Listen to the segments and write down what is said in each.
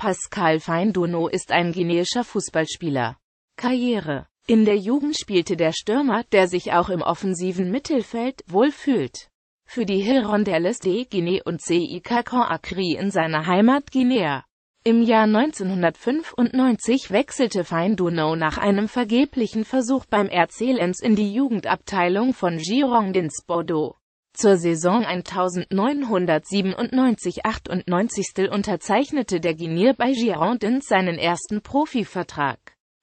Pascal Feindono ist ein guineischer Fußballspieler. Karriere In der Jugend spielte der Stürmer, der sich auch im offensiven Mittelfeld wohlfühlt. Für die Hirondelles de Guinea und CIK Conakry in seiner Heimat Guinea. Im Jahr 1995 wechselte Feinduno nach einem vergeblichen Versuch beim Erzählens in die Jugendabteilung von Girondins Bordeaux. Zur Saison 1997-98 unterzeichnete der Guineer bei Girondins seinen ersten Profivertrag.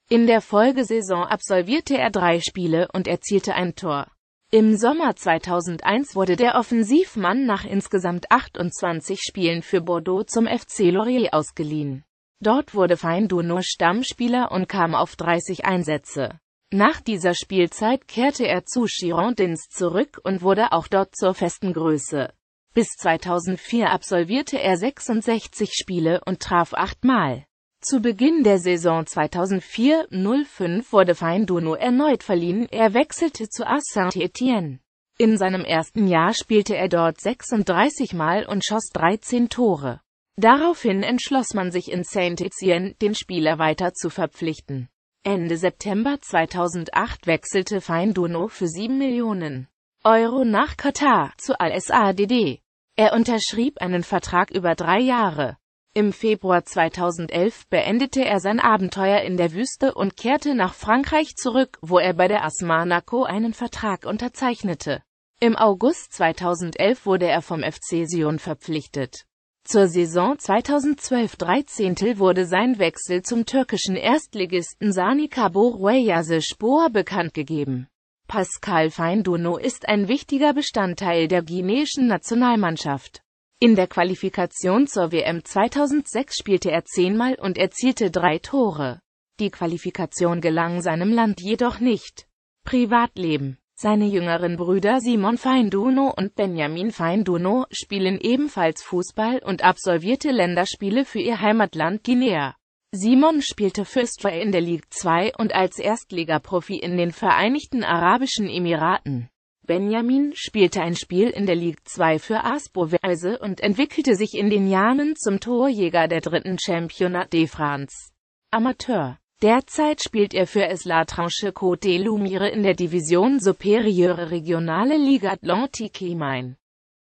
In der Folgesaison absolvierte er drei Spiele und erzielte ein Tor. Im Sommer 2001 wurde der Offensivmann nach insgesamt 28 Spielen für Bordeaux zum FC Lorient ausgeliehen. Dort wurde nur Stammspieler und kam auf 30 Einsätze. Nach dieser Spielzeit kehrte er zu Girondins zurück und wurde auch dort zur festen Größe. Bis 2004 absolvierte er 66 Spiele und traf achtmal. Zu Beginn der Saison 2004-05 wurde Feinduno erneut verliehen, er wechselte zu Saint-Étienne. In seinem ersten Jahr spielte er dort 36 Mal und schoss 13 Tore. Daraufhin entschloss man sich in Saint-Étienne, den Spieler weiter zu verpflichten. Ende September 2008 wechselte Feinduno für 7 Millionen Euro nach Katar zu Al-Sadd. Er unterschrieb einen Vertrag über drei Jahre. Im Februar 2011 beendete er sein Abenteuer in der Wüste und kehrte nach Frankreich zurück, wo er bei der AS Monaco einen Vertrag unterzeichnete. Im August 2011 wurde er vom FC Sion verpflichtet. Zur Saison 2012-13 wurde sein Wechsel zum türkischen Erstligisten Sani Kaborweyazespor bekannt gegeben. Pascal Feinduno ist ein wichtiger Bestandteil der guineischen Nationalmannschaft. In der Qualifikation zur WM 2006 spielte er zehnmal und erzielte drei Tore. Die Qualifikation gelang seinem Land jedoch nicht. Privatleben seine jüngeren Brüder Simon Feinduno und Benjamin Feinduno spielen ebenfalls Fußball und absolvierte Länderspiele für ihr Heimatland Guinea. Simon spielte für Stray in der Ligue 2 und als Erstligaprofi in den Vereinigten Arabischen Emiraten. Benjamin spielte ein Spiel in der Ligue 2 für AS Beauvais und entwickelte sich in den Jahren zum Torjäger der dritten Championnat de France. Amateur Derzeit spielt er für es La Tranche Côte des Lumières in der Division Superiore Regionale Ligue Atlantique Main.